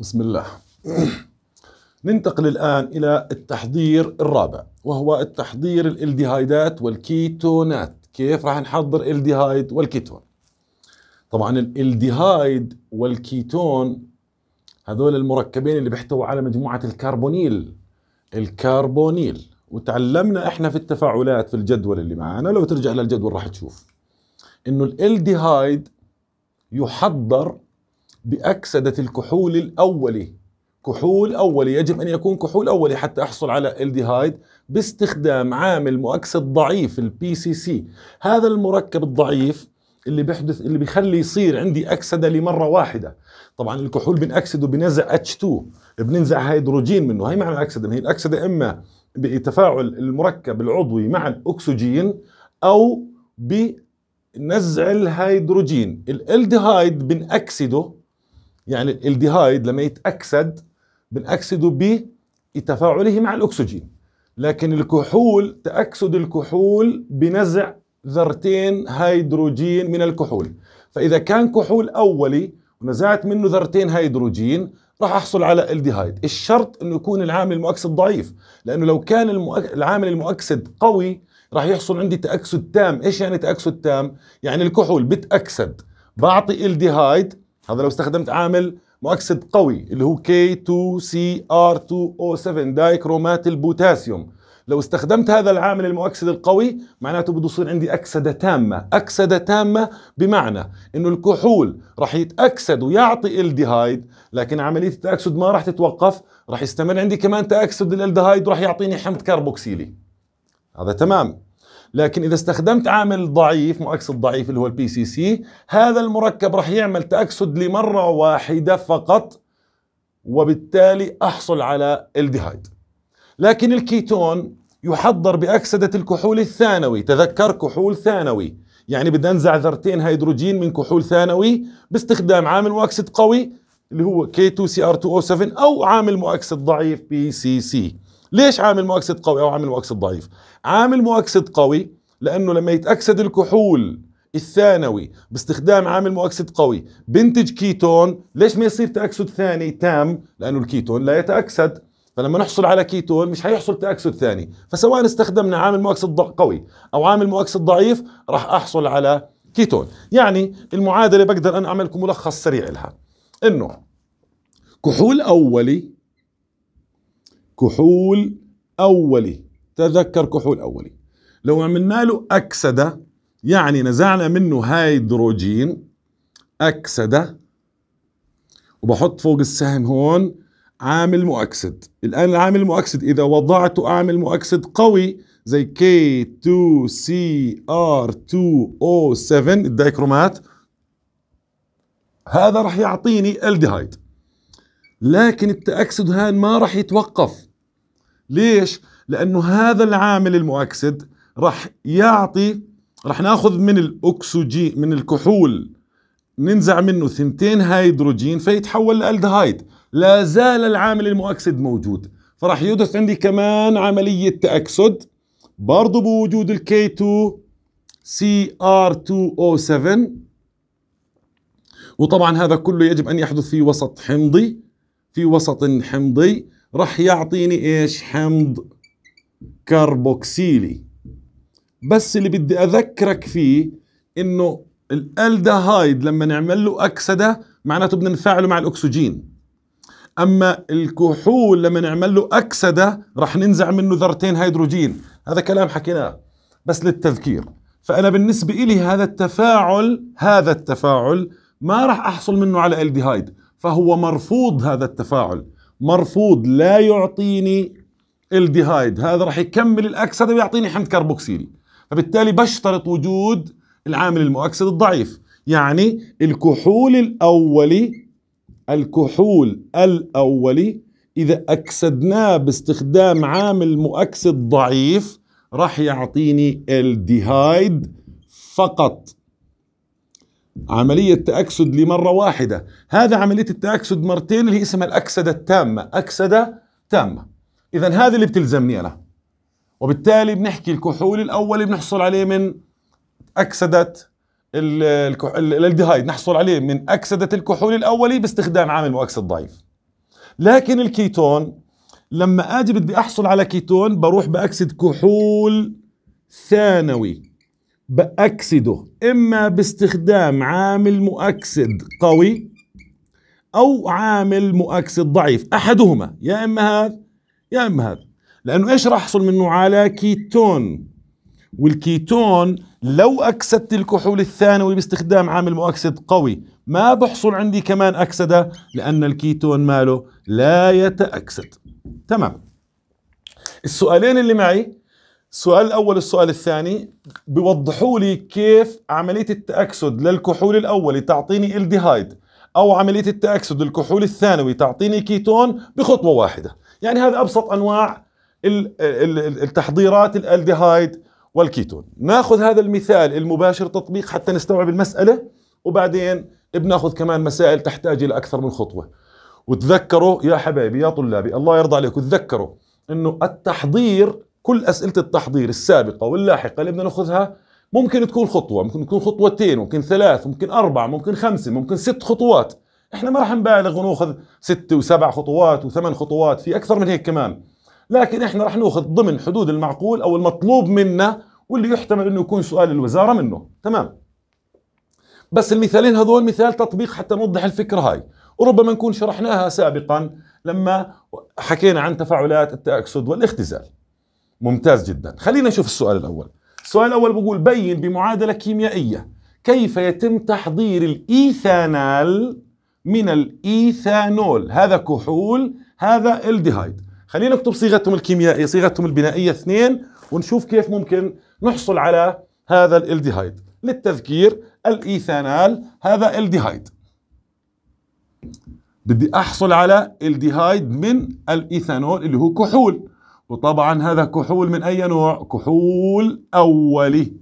بسم الله ننتقل الآن إلى التحضير الرابع وهو التحضير الالديهايدات والكيتونات كيف راح نحضر الديهايد والكيتون طبعا الالديهايد والكيتون هذول المركبين اللي بيحتووا على مجموعة الكربونيل الكربونيل وتعلمنا احنا في التفاعلات في الجدول اللي معانا لو ترجع للجدول راح تشوف انه الالديهايد يحضر بأكسدة الكحول الأولي كحول أولي يجب أن يكون كحول أولي حتى أحصل على الديهايد باستخدام عامل مؤكسد ضعيف البي سي سي هذا المركب الضعيف اللي بيحدث اللي بيخلي يصير عندي أكسدة لمرة واحدة طبعا الكحول بنأكسده بنزع H2 بننزع هيدروجين منه هي معنى الأكسدة هي الأكسدة إما بتفاعل المركب العضوي مع الأكسجين أو بنزع الهيدروجين الالدهايد بنأكسده يعني الديهايد لما يتأكسد بنأكسده بتفاعله مع الأكسجين لكن الكحول تأكسد الكحول بنزع ذرتين هيدروجين من الكحول فإذا كان كحول أولي ونزعت منه ذرتين هيدروجين راح أحصل على الديهايد الشرط أنه يكون العامل المؤكسد ضعيف لأنه لو كان العامل المؤكسد قوي راح يحصل عندي تأكسد تام إيش يعني تأكسد تام؟ يعني الكحول بتأكسد بعطي الديهايد هذا لو استخدمت عامل مؤكسد قوي اللي هو K2CR2O7 دايكرومات البوتاسيوم لو استخدمت هذا العامل المؤكسد القوي معناته بده يصير عندي أكسدة تامة أكسدة تامة بمعنى أنه الكحول راح يتأكسد ويعطي الديهايد لكن عملية التأكسد ما راح تتوقف راح يستمر عندي كمان تأكسد الالدهايد وراح يعطيني حمض كربوكسيلي هذا تمام لكن اذا استخدمت عامل ضعيف مؤكسد ضعيف اللي هو البي سي سي هذا المركب راح يعمل تاكسد لمره واحده فقط وبالتالي احصل على الديهايد لكن الكيتون يحضر باكسده الكحول الثانوي تذكر كحول ثانوي يعني بدي انزع ذرتين هيدروجين من كحول ثانوي باستخدام عامل مؤكسد قوي اللي هو K2CR2O7 او عامل مؤكسد ضعيف PCC ليش عامل مؤكسد قوي او عامل مؤكسد ضعيف عامل مؤكسد قوي لانه لما يتاكسد الكحول الثانوي باستخدام عامل مؤكسد قوي بنتج كيتون ليش ما يصير تاكسد ثاني تام لانه الكيتون لا يتاكسد فلما نحصل على كيتون مش هيحصل تاكسد ثاني فسواء استخدمنا عامل مؤكسد قوي او عامل مؤكسد ضعيف راح احصل على كيتون يعني المعادله بقدر انا اعمل لكم ملخص سريع لها انه كحول اولي كحول أولي تذكر كحول أولي لو عملنا له أكسدة يعني نزعنا منه هيدروجين أكسدة وبحط فوق السهم هون عامل مؤكسد الآن العامل المؤكسد إذا وضعته عامل مؤكسد قوي زي K2CR2O7 الدايكرومات هذا راح يعطيني الديهايد لكن التأكسد هان ما راح يتوقف ليش؟ لأنه هذا العامل المؤكسد راح يعطي راح ناخذ من الأكسجين من الكحول ننزع منه ثنتين هيدروجين فيتحول لألدهايد لا زال العامل المؤكسد موجود فراح يحدث عندي كمان عملية تأكسد برضو بوجود الكي 2 سي ار 2O7 وطبعا هذا كله يجب أن يحدث في وسط حمضي في وسط حمضي رح يعطيني ايش حمض كربوكسيلي بس اللي بدي اذكرك فيه انه الالدهايد لما نعمل له اكسده معناته بدنا نفعله مع الاكسجين اما الكحول لما نعمل له اكسده رح ننزع منه ذرتين هيدروجين هذا كلام حكيناه بس للتذكير فانا بالنسبه لي هذا التفاعل هذا التفاعل ما رح احصل منه على الدهايد فهو مرفوض هذا التفاعل مرفوض لا يعطيني الديهايد هذا راح يكمل الاكسده ويعطيني حمض كربوكسيلي فبالتالي بشترط وجود العامل المؤكسد الضعيف يعني الكحول الاولي الكحول الاولي اذا اكسدناه باستخدام عامل مؤكسد ضعيف راح يعطيني الديهايد فقط عملية تأكسد لمرة واحدة هذا عملية التأكسد مرتين اللي هي اسمها الأكسدة التامة أكسدة تامة إذا هذا اللي بتلزمني أنا وبالتالي بنحكي الكحول الأول بنحصل عليه من أكسدة الالدهايد نحصل عليه من أكسدة الكحول الأولي باستخدام عامل مؤكسد ضعيف لكن الكيتون لما أجي بدي أحصل على كيتون بروح بأكسد كحول ثانوي بأكسده إما باستخدام عامل مؤكسد قوي أو عامل مؤكسد ضعيف أحدهما يا إما هذا يا إما هذا لأنه إيش راح أحصل منه على كيتون والكيتون لو أكسدت الكحول الثانوي باستخدام عامل مؤكسد قوي ما بحصل عندي كمان أكسدة لأن الكيتون ماله لا يتأكسد تمام السؤالين اللي معي السؤال الأول السؤال الثاني بيوضحوا لي كيف عملية التأكسد للكحول الأولي تعطيني الديهايد أو عملية التأكسد للكحول الثانوي تعطيني كيتون بخطوة واحدة يعني هذا أبسط أنواع التحضيرات الالديهايد والكيتون ناخذ هذا المثال المباشر تطبيق حتى نستوعب المسألة وبعدين بناخذ كمان مسائل تحتاج إلى أكثر من خطوة وتذكروا يا حبايبي يا طلابي الله يرضى عليكم تذكروا انه التحضير كل اسئله التحضير السابقه واللاحقه اللي بدنا ناخذها ممكن تكون خطوه ممكن تكون خطوتين ممكن ثلاث ممكن اربع ممكن خمسه ممكن ست خطوات احنا ما رح نبالغ وناخذ ست وسبع خطوات وثمان خطوات في اكثر من هيك كمان لكن احنا رح ناخذ ضمن حدود المعقول او المطلوب منا واللي يحتمل انه يكون سؤال الوزاره منه تمام بس المثالين هذول مثال تطبيق حتى نوضح الفكره هاي وربما نكون شرحناها سابقا لما حكينا عن تفاعلات التاكسد والاختزال ممتاز جدا خلينا نشوف السؤال الأول السؤال الأول بقول بين بمعادلة كيميائية كيف يتم تحضير الإيثانال من الإيثانول هذا كحول هذا الديهايد خلينا نكتب صيغتهم الكيميائية صيغتهم البنائية اثنين ونشوف كيف ممكن نحصل على هذا الالديهايد للتذكير الإيثانال هذا الديهايد بدي أحصل على الديهايد من الإيثانول اللي هو كحول وطبعا هذا كحول من أي نوع؟ كحول أولي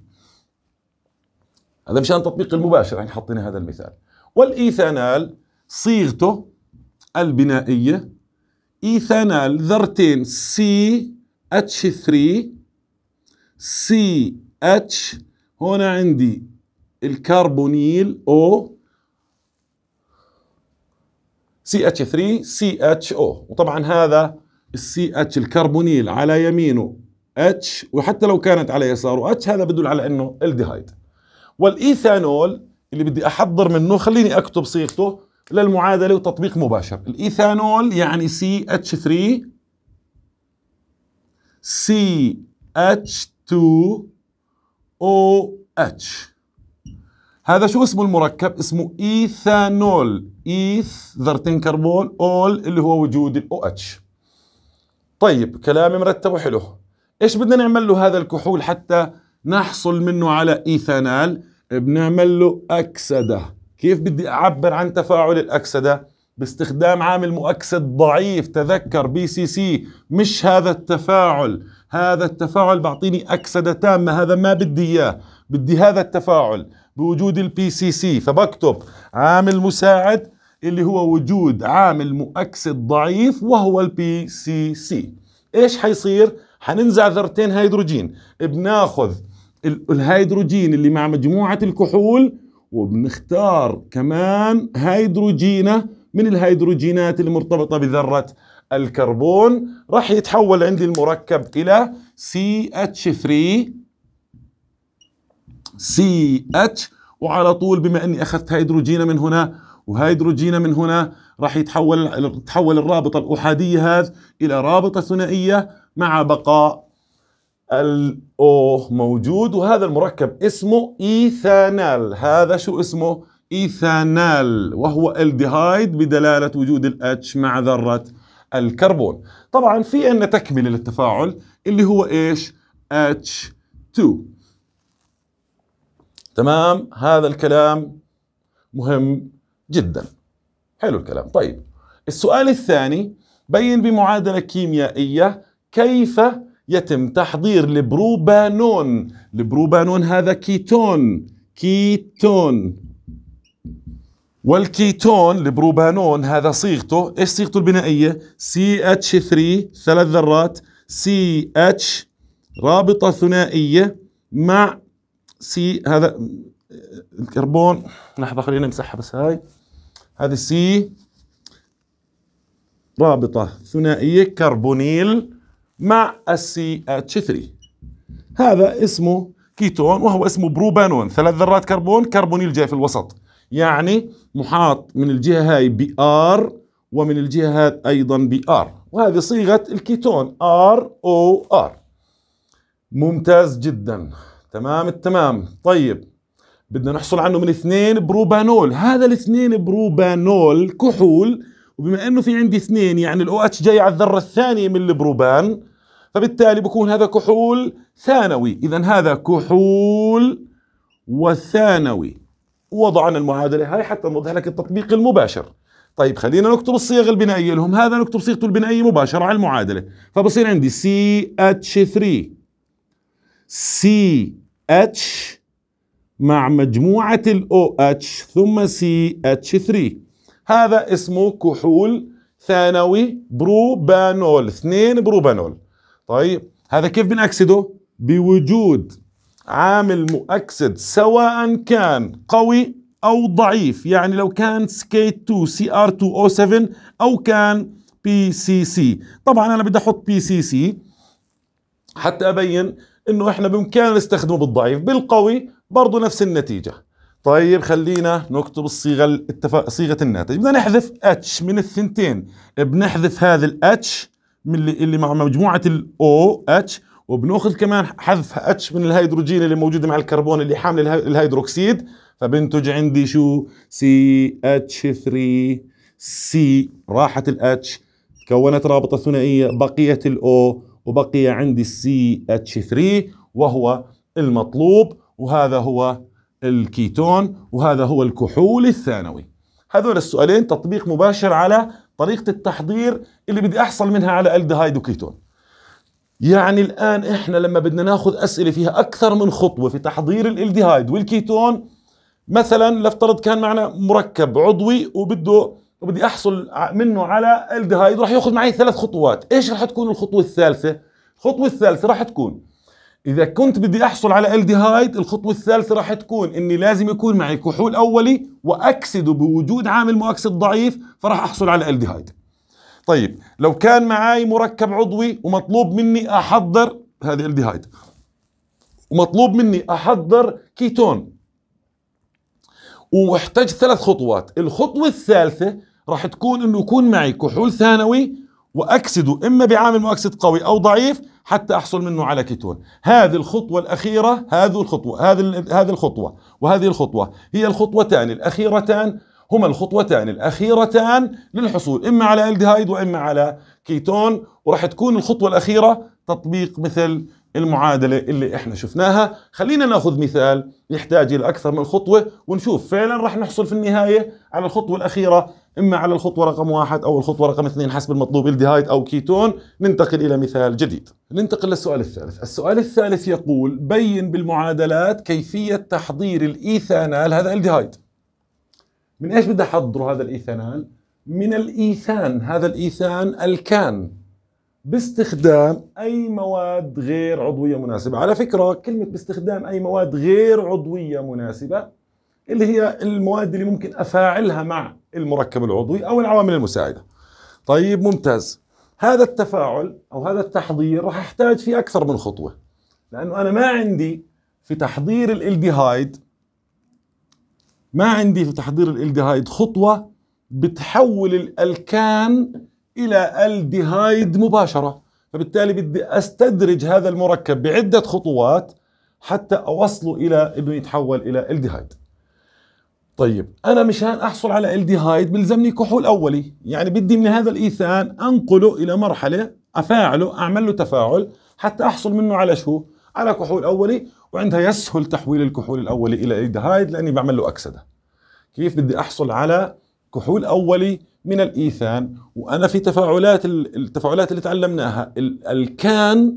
هذا مشان تطبيق المباشر يعني حطينا هذا المثال والإيثانال صيغته البنائية إيثانال ذرتين سي اتش 3 سي اتش هنا عندي الكربونيل او سي اتش 3 سي اتش او وطبعا هذا السي اتش الكربونيل على يمينه اتش وحتى لو كانت على يساره اتش هذا بدل على انه الديهايد والايثانول اللي بدي احضر منه خليني اكتب صيغته للمعادله وتطبيق مباشر الايثانول يعني سي اتش 3 سي اتش 2 او اتش هذا شو اسمه المركب اسمه ايثانول ايث ذرتين كربون اول اللي هو وجود الاو OH. اتش طيب كلامي مرتب وحلو ايش بدنا نعمل له هذا الكحول حتى نحصل منه على ايثانال بنعمل له اكسده كيف بدي اعبر عن تفاعل الاكسده باستخدام عامل مؤكسد ضعيف تذكر بي سي سي مش هذا التفاعل هذا التفاعل بعطيني أكسدة تامة هذا ما بدي إياه بدي هذا التفاعل بوجود البي سي سي فبكتب عامل مساعد اللي هو وجود عامل مؤكسد ضعيف وهو البي سي سي ايش حيصير حننزع ذرتين هيدروجين بناخذ الهيدروجين اللي مع مجموعه الكحول وبنختار كمان هيدروجينه من الهيدروجينات المرتبطه بذره الكربون راح يتحول عندي المركب الى CH3 CH وعلى طول بما اني اخذت هيدروجينه من هنا وهيدروجينه من هنا راح يتحول تحول الرابطه الاحاديه هذه الى رابطه ثنائيه مع بقاء الاو موجود وهذا المركب اسمه ايثانال هذا شو اسمه ايثانال وهو الديهايد بدلاله وجود الاتش مع ذره الكربون طبعا في عندنا تكمله للتفاعل اللي هو ايش H2 تمام هذا الكلام مهم جدا حلو الكلام طيب السؤال الثاني بين بمعادلة كيميائية كيف يتم تحضير البروبانون البروبانون هذا كيتون كيتون والكيتون البروبانون هذا صيغته ايش صيغته البنائية CH3 ثلاث ذرات CH رابطة ثنائية مع سي هذا الكربون لحظه خلينا نمسحها بس هاي هذه سي رابطه ثنائيه كربونيل مع السي اتش 3 هذا اسمه كيتون وهو اسمه بروبانون ثلاث ذرات كربون كربونيل جاي في الوسط يعني محاط من الجهه هاي ب ار ومن الجهه هاي ايضا ب ار وهذه صيغه الكيتون ار او ار ممتاز جدا تمام التمام طيب بدنا نحصل عنه من اثنين بروبانول هذا الاثنين بروبانول كحول وبما انه في عندي اثنين يعني الاو اتش جاي على الذره الثانيه من البروبان فبالتالي بكون هذا كحول ثانوي اذا هذا كحول وثانوي وضعنا المعادله هاي حتى نوضح لك التطبيق المباشر طيب خلينا نكتب الصيغ البنائيه لهم هذا نكتب صيغته البنائيه مباشره على المعادله فبصير عندي ch 3 ch 3 مع مجموعة الـ OH ثم CH3 هذا اسمه كحول ثانوي بروبانول اثنين بروبانول طيب هذا كيف بنأكسده؟ بوجود عامل مؤكسد سواء كان قوي أو ضعيف يعني لو كان سكيت 2 cr 2 أو كان بي سي سي طبعا أنا بدي أحط بي سي سي حتى أبين انه احنا بامكاننا نستخدمه بالضعيف بالقوي برضو نفس النتيجة طيب خلينا نكتب الصيغة صيغة الناتج بدنا نحذف اتش من الثنتين بنحذف هذا الاتش من اللي, اللي مع مجموعة الاو اتش وبناخذ كمان حذف اتش من الهيدروجين اللي موجودة مع الكربون اللي حامل الهيدروكسيد فبنتج عندي شو سي اتش 3 سي راحت الاتش تكونت رابطة ثنائية بقية الاو وبقي عندي سي اتش 3 وهو المطلوب وهذا هو الكيتون وهذا هو الكحول الثانوي هذول السؤالين تطبيق مباشر على طريقة التحضير اللي بدي أحصل منها على الدهايد وكيتون يعني الآن إحنا لما بدنا ناخذ أسئلة فيها أكثر من خطوة في تحضير الالدهايد والكيتون مثلا لفترض كان معنا مركب عضوي وبده وبدي أحصل منه على الدهايد راح ياخذ معي ثلاث خطوات إيش راح تكون الخطوة الثالثة؟ الخطوة الثالثة راح تكون اذا كنت بدي احصل على الديهايد الخطوه الثالثه راح تكون اني لازم يكون معي كحول اولي واكسده بوجود عامل مؤكسد ضعيف فراح احصل على الديهايد طيب لو كان معي مركب عضوي ومطلوب مني احضر هذه الديهايد ومطلوب مني احضر كيتون واحتاج ثلاث خطوات الخطوه الثالثه راح تكون انه يكون معي كحول ثانوي واكسده اما بعامل مؤكسد قوي او ضعيف حتى احصل منه على كيتون هذه الخطوه الاخيره هذه الخطوه هذه هذه الخطوه وهذه الخطوه هي الخطوتان الاخيرتان هما الخطوتان الاخيرتان للحصول اما على الدهايد واما على كيتون وراح تكون الخطوه الاخيره تطبيق مثل المعادله اللي احنا شفناها خلينا ناخذ مثال يحتاج الى اكثر من خطوه ونشوف فعلا راح نحصل في النهايه على الخطوه الاخيره إما على الخطوة رقم واحد أو الخطوة رقم اثنين حسب المطلوب الديهايد أو كيتون ننتقل إلى مثال جديد ننتقل للسؤال الثالث السؤال الثالث يقول بين بالمعادلات كيفية تحضير الإيثانال هذا الديهايد من إيش بدي احضر هذا الإيثانال؟ من الإيثان هذا الإيثان الكان باستخدام أي مواد غير عضوية مناسبة على فكرة كلمة باستخدام أي مواد غير عضوية مناسبة اللي هي المواد اللي ممكن افاعلها مع المركب العضوي او العوامل المساعده طيب ممتاز هذا التفاعل او هذا التحضير راح احتاج فيه اكثر من خطوه لانه انا ما عندي في تحضير الالديهايد ما عندي في تحضير الالديهايد خطوه بتحول الالكان الى الديهايد مباشره فبالتالي بدي استدرج هذا المركب بعده خطوات حتى اوصله الى انه يتحول الى الديهايد طيب انا مشان احصل على الديهايد بلزمني كحول اولي يعني بدي من هذا الايثان انقله الى مرحله افاعله اعمل له تفاعل حتى احصل منه على شو على كحول اولي وعندها يسهل تحويل الكحول الاولي الى الديهايد لاني بعمل له اكسده كيف بدي احصل على كحول اولي من الايثان وانا في تفاعلات التفاعلات اللي تعلمناها الكان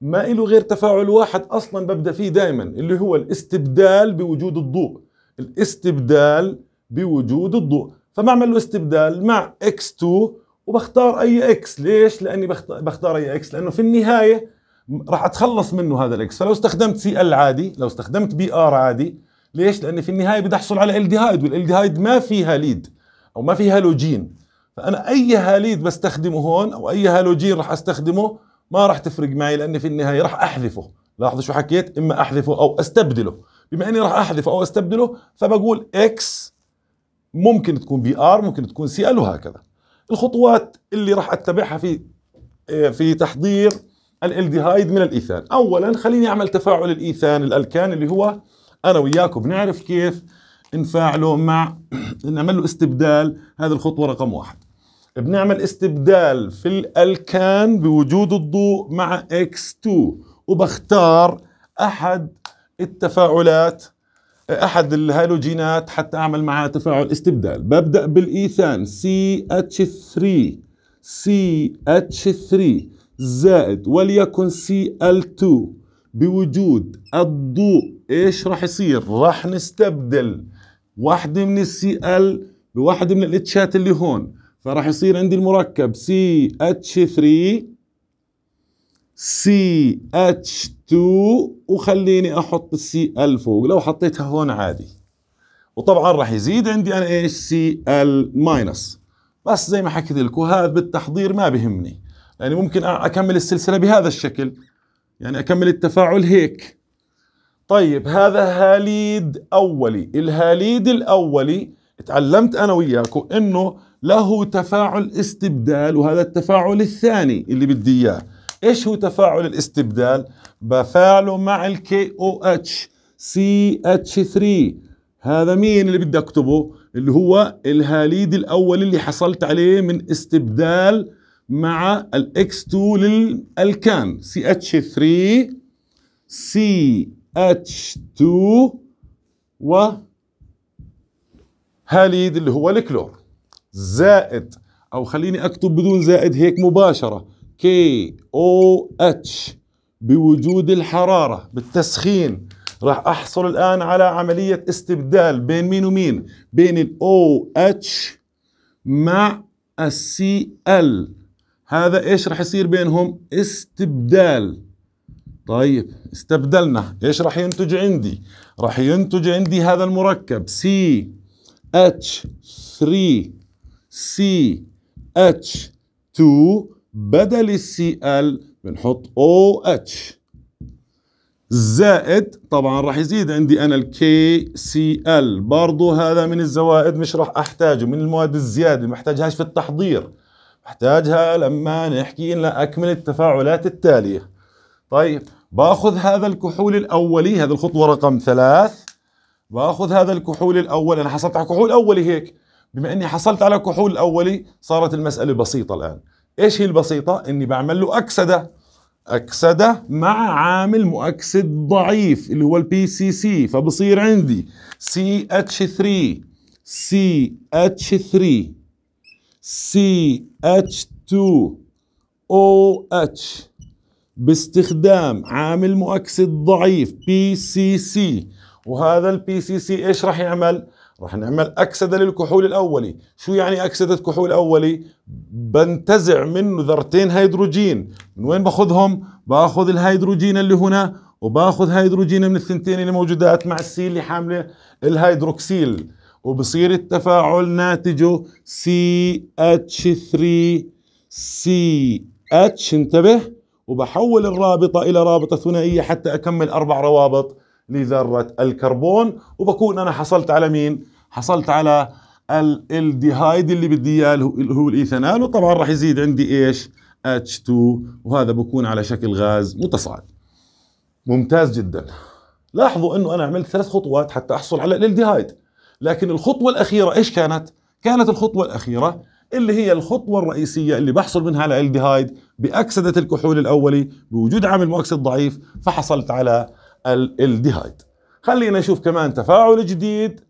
ما له غير تفاعل واحد اصلا ببدا فيه دائما اللي هو الاستبدال بوجود الضوء الاستبدال بوجود الضوء فبعمل له استبدال مع x2 وبختار اي x ليش لاني بختار اي x لانه في النهايه راح اتخلص منه هذا الاكس فلو استخدمت سي ال عادي لو استخدمت بي ار عادي ليش لاني في النهايه بدي احصل على الديهايد والالديهايد ما فيها ليد او ما فيها هالوجين فانا اي هاليد بستخدمه هون او اي هالوجين راح استخدمه ما راح تفرق معي لاني في النهايه راح احذفه لاحظوا شو حكيت اما احذفه او استبدله بما اني راح احذف او استبدله فبقول اكس ممكن تكون بي ار ممكن تكون سي ال وهكذا الخطوات اللي راح اتبعها في آه، في تحضير الالديهايد من الايثان اولا خليني اعمل تفاعل الايثان الالكان اللي هو انا وياكم بنعرف كيف نفاعله مع نعمل له استبدال هذه الخطوه رقم واحد بنعمل استبدال في الالكان بوجود الضوء مع اكس 2 وبختار احد التفاعلات احد الهالوجينات حتى اعمل معها تفاعل استبدال ببدا بالايثان CH3 CH3 زائد وليكن Cl2 بوجود الضوء ايش راح يصير راح نستبدل واحدة من السي ال بواحدة من الاتشات اللي هون فراح يصير عندي المركب CH3 سي اتش 2 وخليني احط السي ال فوق لو حطيتها هون عادي وطبعا راح يزيد عندي انا ايش سي ال ماينس بس زي ما حكيت لكم هذا بالتحضير ما بهمني يعني ممكن اكمل السلسله بهذا الشكل يعني اكمل التفاعل هيك طيب هذا هاليد اولي الهاليد الاولي تعلمت انا وياكم انه له تفاعل استبدال وهذا التفاعل الثاني اللي بدي اياه ايش هو تفاعل الاستبدال بفاعله مع الكي او اتش سي اتش 3 هذا مين اللي بدي اكتبه اللي هو الهاليد الاول اللي حصلت عليه من استبدال مع الاكس 2 للالكان سي اتش 3 سي اتش 2 و هاليد اللي هو الكلور زائد او خليني اكتب بدون زائد هيك مباشره كي او اتش بوجود الحرارة بالتسخين راح احصل الان على عملية استبدال بين مين ومين بين ال اتش مع السي ال هذا ايش راح يصير بينهم استبدال طيب استبدلنا ايش راح ينتج عندي راح ينتج عندي هذا المركب سي اتش 3 سي اتش 2 بدل السي ال بنحط او اتش زائد طبعا راح يزيد عندي انا الكي سي ال برضه هذا من الزوائد مش راح احتاجه من المواد الزياده ما احتاجهاش في التحضير احتاجها لما نحكي لنا اكمل التفاعلات التاليه طيب باخذ هذا الكحول الاولي هذه الخطوه رقم ثلاث باخذ هذا الكحول الاول انا حصلت على كحول اولي هيك بما اني حصلت على كحول اولي صارت المساله بسيطه الان ايش هي البسيطه اني بعمل له اكسده اكسده مع عامل مؤكسد ضعيف اللي هو البي سي سي فبصير عندي سي اتش 3 سي اتش 3 سي اتش 2 او اتش باستخدام عامل مؤكسد ضعيف بي سي سي وهذا البي سي سي ايش راح يعمل راح نعمل أكسدة للكحول الأولي شو يعني أكسدة كحول أولي؟ بنتزع منه ذرتين هيدروجين من وين باخذهم؟ باخذ الهيدروجين اللي هنا وباخذ هيدروجين من الثنتين اللي موجودات مع السي اللي حاملة الهيدروكسيل وبصير التفاعل ناتجه CH3CH انتبه وبحول الرابطة إلى رابطة ثنائية حتى أكمل أربع روابط لذرة الكربون وبكون أنا حصلت على مين؟ حصلت على الالديهايد اللي بدي اياه اللي هو الايثانول وطبعا راح يزيد عندي ايش؟ H2 وهذا بكون على شكل غاز متصاعد. ممتاز جدا. لاحظوا انه انا عملت ثلاث خطوات حتى احصل على الالديهايد لكن الخطوة الأخيرة ايش كانت؟ كانت الخطوة الأخيرة اللي هي الخطوة الرئيسية اللي بحصل منها على الالديهايد بأكسدة الكحول الأولي بوجود عامل مؤكسد ضعيف فحصلت على الالديهايد خلينا نشوف كمان تفاعل جديد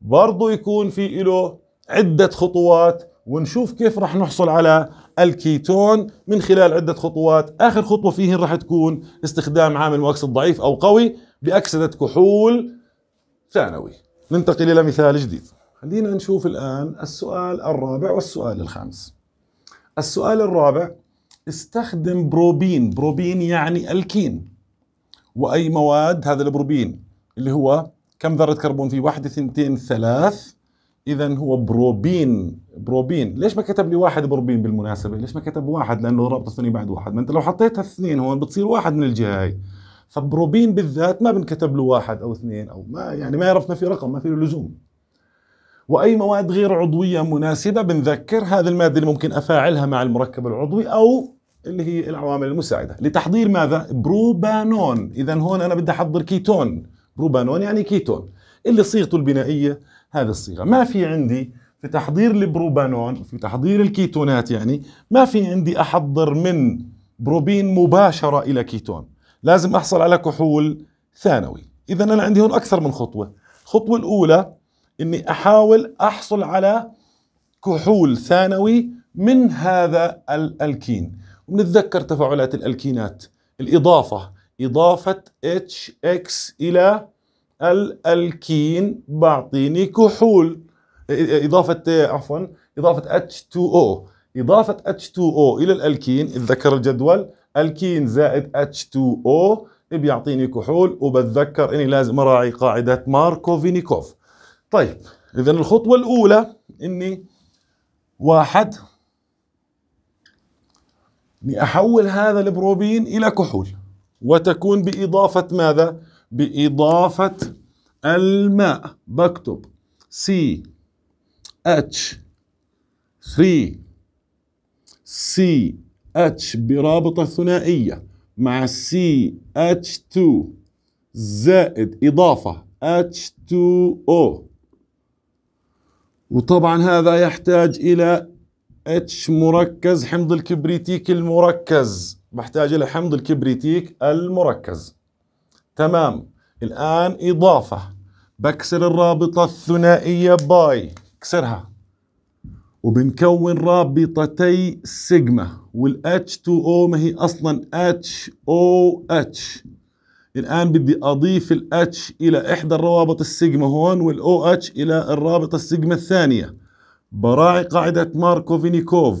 برضو يكون في له عدة خطوات ونشوف كيف رح نحصل على الكيتون من خلال عدة خطوات آخر خطوة فيهن رح تكون استخدام عامل مؤكسد ضعيف أو قوي بأكسدة كحول ثانوي ننتقل إلى مثال جديد خلينا نشوف الآن السؤال الرابع والسؤال الخامس السؤال الرابع استخدم بروبين بروبين يعني الكين واي مواد هذا البروبين اللي هو كم ذره كربون في واحد اثنتين ثلاث اذا هو بروبين بروبين ليش ما كتب لي واحد بروبين بالمناسبه ليش ما كتب واحد لانه رابطه الثاني بعد واحد ما انت لو حطيتها اثنين هون بتصير واحد من الجهه هاي فبروبين بالذات ما بنكتب له واحد او اثنين او ما يعني ما عرفنا في رقم ما في له لزوم واي مواد غير عضويه مناسبه بنذكر هذه الماده اللي ممكن افاعلها مع المركب العضوي او اللي هي العوامل المساعدة لتحضير ماذا؟ بروبانون إذا هون أنا بدي أحضر كيتون بروبانون يعني كيتون اللي صيغته البنائية هذه الصيغة ما في عندي في تحضير البروبانون في تحضير الكيتونات يعني ما في عندي أحضر من بروبين مباشرة إلى كيتون لازم أحصل على كحول ثانوي إذا أنا عندي هون أكثر من خطوة الخطوة الأولى أني أحاول أحصل على كحول ثانوي من هذا الالكين وبنتذكر تفاعلات الالكينات الاضافه اضافه اتش اكس الى الالكين بعطيني كحول اضافه عفوا اضافه H2O اضافه H2O الى الالكين اتذكر الجدول الكين زائد H2O إيه، بيعطيني كحول وبتذكر اني لازم اراعي قاعده ماركوفينيكوف طيب اذا الخطوه الاولى اني واحد اني احول هذا البروبين الى كحول وتكون باضافه ماذا؟ باضافه الماء بكتب سي اتش 3 سي اتش برابطه ثنائيه مع سي اتش 2 زائد اضافه اتش 2 او وطبعا هذا يحتاج الى اتش مركز حمض الكبريتيك المركز بحتاج الى حمض الكبريتيك المركز تمام الان اضافه بكسر الرابطه الثنائيه باي كسرها وبنكون رابطتي سيجما والاتش 2 او ما هي اصلا اتش او اتش الان بدي اضيف الاتش الى احدى الروابط السيجما هون والاو اتش الى الرابطه السيجما الثانيه براعي قاعدة ماركوفينيكوف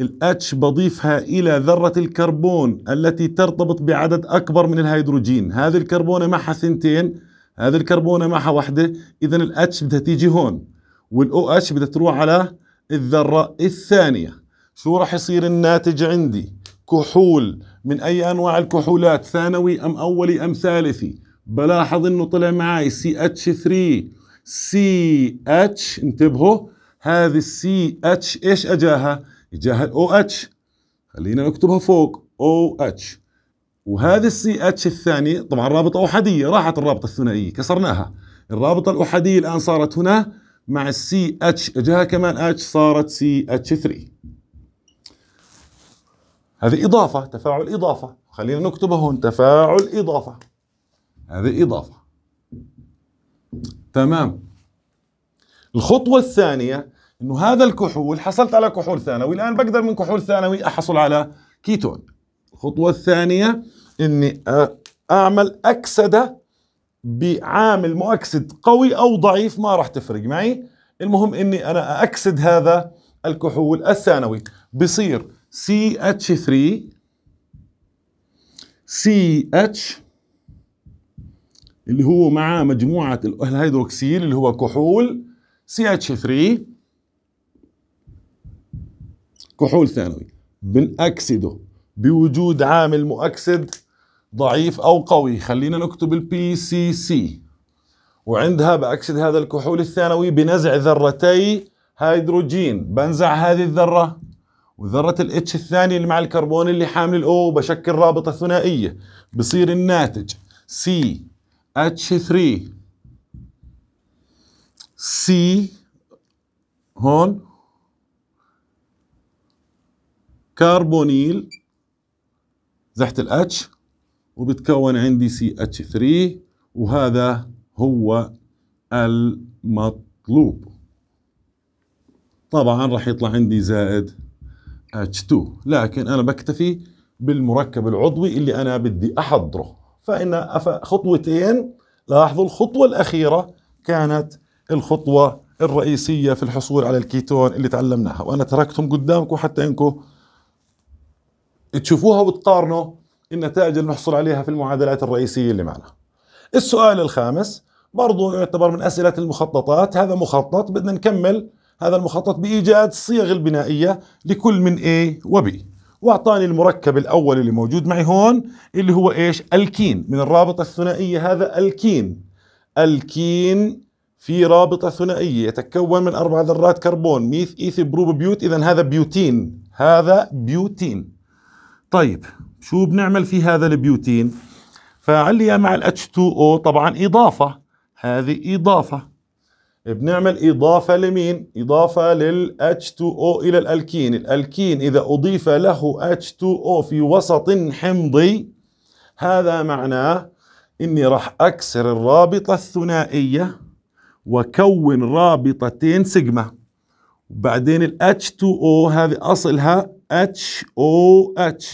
الاتش بضيفها الى ذرة الكربون التي ترتبط بعدد اكبر من الهيدروجين هذه الكربونة معها سنتين هذه الكربونة معها واحدة اذا الاتش بدها تيجي هون والاو اتش بدها تروح على الذرة الثانية شو راح يصير الناتج عندي كحول من اي انواع الكحولات ثانوي ام اولي ام ثالثي بلاحظ انه طلع معي سي اتش 3 سي اتش انتبهوا هذه السي اتش ايش اجاها؟ اجاها الاو اتش خلينا نكتبها فوق او اتش وهذه السي اتش الثانية طبعا رابطة احادية راحت الرابطة الثنائية كسرناها الرابطة الاحادية الان صارت هنا مع السي اتش اجاها كمان اتش صارت سي اتش 3 هذه اضافة تفاعل اضافة خلينا نكتبها هون تفاعل اضافة هذه اضافة تمام الخطوة الثانية انه هذا الكحول حصلت على كحول ثانوي الان بقدر من كحول ثانوي احصل على كيتون الخطوة الثانية اني اعمل اكسدة بعامل مؤكسد قوي او ضعيف ما راح تفرق معي المهم اني انا اكسد هذا الكحول الثانوي بصير CH3 CH اللي هو معاه مجموعة الهيدروكسيل اللي هو كحول CH3 كحول ثانوي بنأكسده بوجود عامل مؤكسد ضعيف أو قوي خلينا نكتب البي سي سي وعندها بأكسد هذا الكحول الثانوي بنزع ذرتي هيدروجين بنزع هذه الذرة وذرة الاتش الثانية اللي مع الكربون اللي حامل الاو بشكل رابطة ثنائية بصير الناتج سي اتش 3 سي هون كربونيل زحت الاتش وبتكون عندي سي اتش 3 وهذا هو المطلوب طبعا راح يطلع عندي زائد H2 لكن انا بكتفي بالمركب العضوي اللي انا بدي احضره فان خطوتين لاحظوا الخطوه الاخيره كانت الخطوة الرئيسية في الحصول على الكيتون اللي تعلمناها وأنا تركتهم قدامكم حتى إنكم تشوفوها وتقارنوا النتائج اللي نحصل عليها في المعادلات الرئيسية اللي معنا السؤال الخامس برضو يعتبر من أسئلة المخططات هذا مخطط بدنا نكمل هذا المخطط بإيجاد الصيغ البنائية لكل من A و B واعطاني المركب الاول اللي موجود معي هون اللي هو ايش الكين من الرابطه الثنائيه هذا الكين الكين في رابطة ثنائية يتكون من أربع ذرات كربون ميث إيث بروب بيوت إذا هذا بيوتين هذا بيوتين طيب شو بنعمل في هذا البيوتين فعلية مع ال H2O طبعا إضافة هذه إضافة بنعمل إضافة لمين؟ إضافة لل H2O إلى الألكين الألكين إذا أضيف له H2O في وسط حمضي هذا معناه إني راح أكسر الرابطة الثنائية وكون رابطتين سيجما وبعدين ال H2O هذه أصلها HOH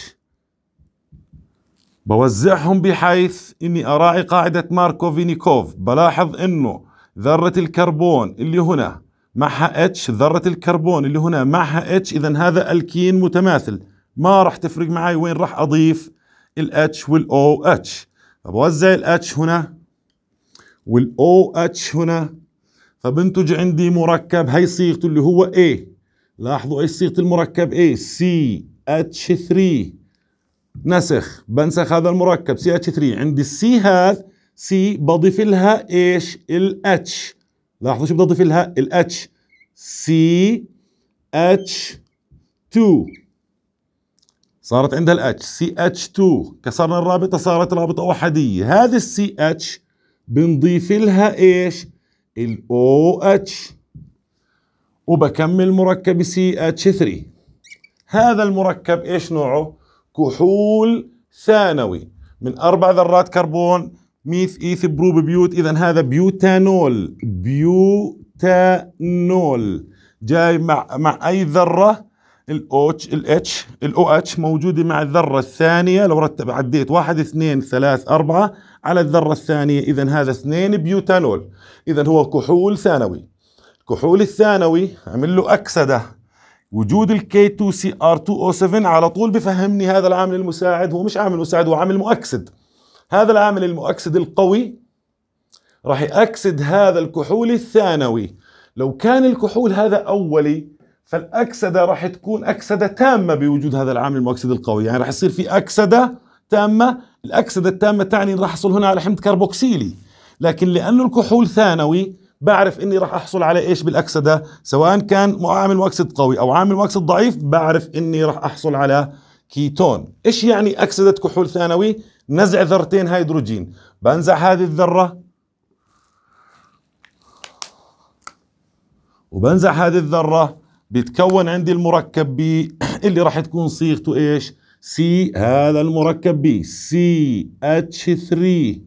بوزعهم بحيث إني أراعي قاعدة ماركوفينيكوف بلاحظ إنه ذرة الكربون اللي هنا معها H ذرة الكربون اللي هنا معها H إذا هذا الكين متماثل ما راح تفرق معي وين راح أضيف ال H وال OH بوزع ال H هنا والاو اتش هنا فبنتج عندي مركب هي صيغته اللي هو A لاحظوا ايش صيغه المركب A سي اتش 3 نسخ بنسخ هذا المركب سي اتش 3 عندي السي هذا سي بضيف لها ايش الاتش لاحظوا شو بضيف لها الاتش سي اتش 2 صارت عندها الاتش سي اتش 2 كسرنا الرابطه صارت رابطه احاديه هذه السي اتش بنضيف لها ايش ال اتش وبكمل مركب CH3 هذا المركب ايش نوعه كحول ثانوي من اربع ذرات كربون ميث ايث بروب بيوت اذا هذا بيوتانول بيوتانول جاي مع مع اي ذره الاتش الاتش الاو اتش موجوده مع الذره الثانيه لو رتب عديت واحد اثنين ثلاث اربعه على الذرة الثانية إذا هذا اثنين بيوتانول إذا هو كحول ثانوي الكحول الثانوي عمل له أكسدة وجود الكي 2 سي ار 2O7 على طول بفهمني هذا العامل المساعد هو مش عامل مساعد هو عامل مؤكسد هذا العامل المؤكسد القوي راح يأكسد هذا الكحول الثانوي لو كان الكحول هذا أولي فالأكسدة راح تكون أكسدة تامة بوجود هذا العامل المؤكسد القوي يعني راح يصير في أكسدة تامة الأكسدة التامة تعني راح أحصل هنا على حمض كربوكسيلي لكن لأنه الكحول ثانوي بعرف اني راح احصل على ايش بالاكسده سواء كان عامل مؤكسد قوي او عامل مؤكسد ضعيف بعرف اني راح احصل على كيتون ايش يعني اكسده كحول ثانوي نزع ذرتين هيدروجين بنزع هذه الذره وبنزع هذه الذره بيتكون عندي المركب اللي راح تكون صيغته ايش سي هذا المركب بي سي اتش 3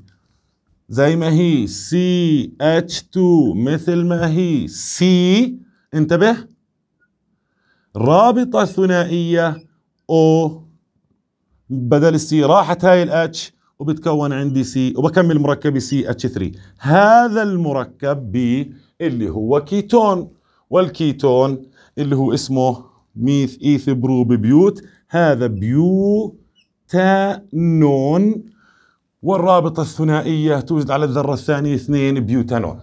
زي ما هي سي اتش 2 مثل ما هي سي انتبه رابطة ثنائية او بدل السي راحت هاي الاتش وبتكون عندي سي وبكمل مركبي سي اتش 3 هذا المركب بي اللي هو كيتون والكيتون اللي هو اسمه ميث ايث بيوت هذا بيو تا نون والرابطة الثنائية توجد على الذرة الثانية اثنين بيوتانون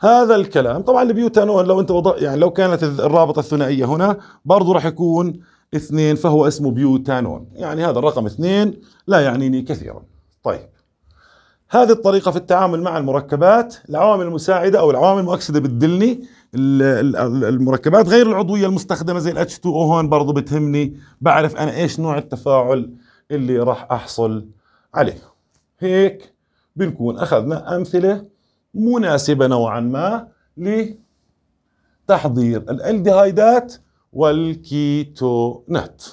هذا الكلام طبعا البيوتانون لو انت وضع يعني لو كانت الرابطة الثنائية هنا برضو راح يكون اثنين فهو اسمه بيوتانون يعني هذا الرقم اثنين لا يعنيني كثيرا طيب هذه الطريقة في التعامل مع المركبات العوامل المساعدة أو العوامل المؤكسدة بتدلني المركبات غير العضويه المستخدمه زي الاتش 2 او هون برضه بتهمني بعرف انا ايش نوع التفاعل اللي راح احصل عليه هيك بنكون اخذنا امثله مناسبه نوعا ما لتحضير الالدهايدات والكيتونات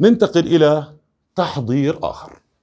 ننتقل الى تحضير اخر